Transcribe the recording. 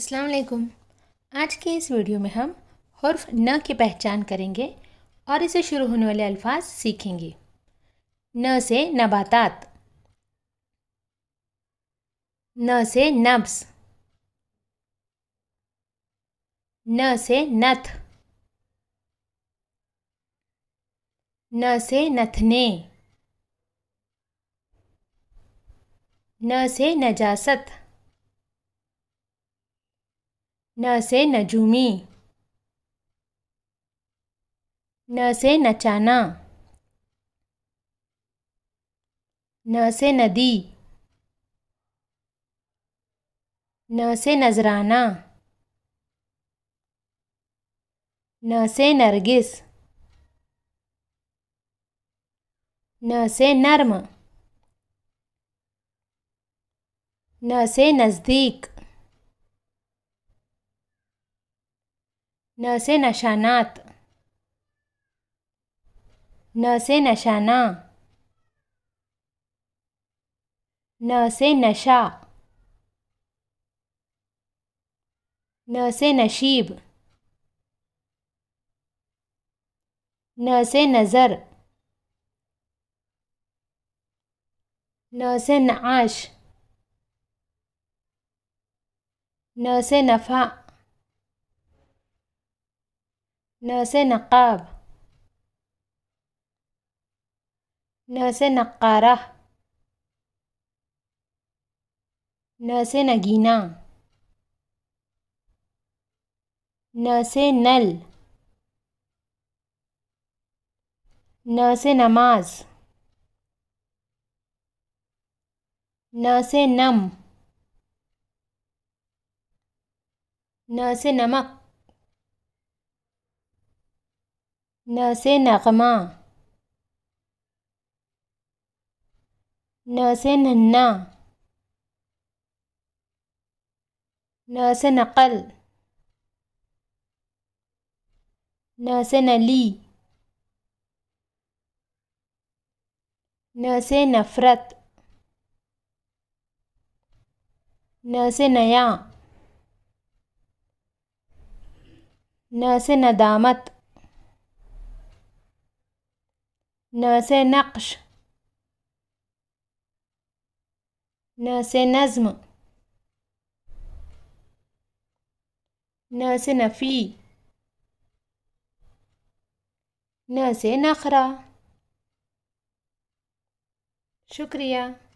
अस्सलाम वालेकुम आज के इस वीडियो में हम हर्फ न की पहचान करेंगे और इसे शुरू होने वाले अल्फाज सीखेंगे न से नबातात न से नब्स न से नथ न से नथने न से नजासत न से नजूमी न से नचाना न से नदी न से नजराना न से नरगिस न से नर्म न से नज़दीक ناسي نشانات ناسي نشانا ناسي نشا ناسي نشيب ناسي نزر ناسي نعاش ناسي نفاق न से नक़ाब न से नक्कारा न से नगीना न से नल न से नमाज न से नम न से नमक نوس نغمه نوس ننا نوس نقل نوس نلي نوس نفرت نوس نيا نوس ندامت نسنقش نسنزم نسنفي نسنخرا شكريا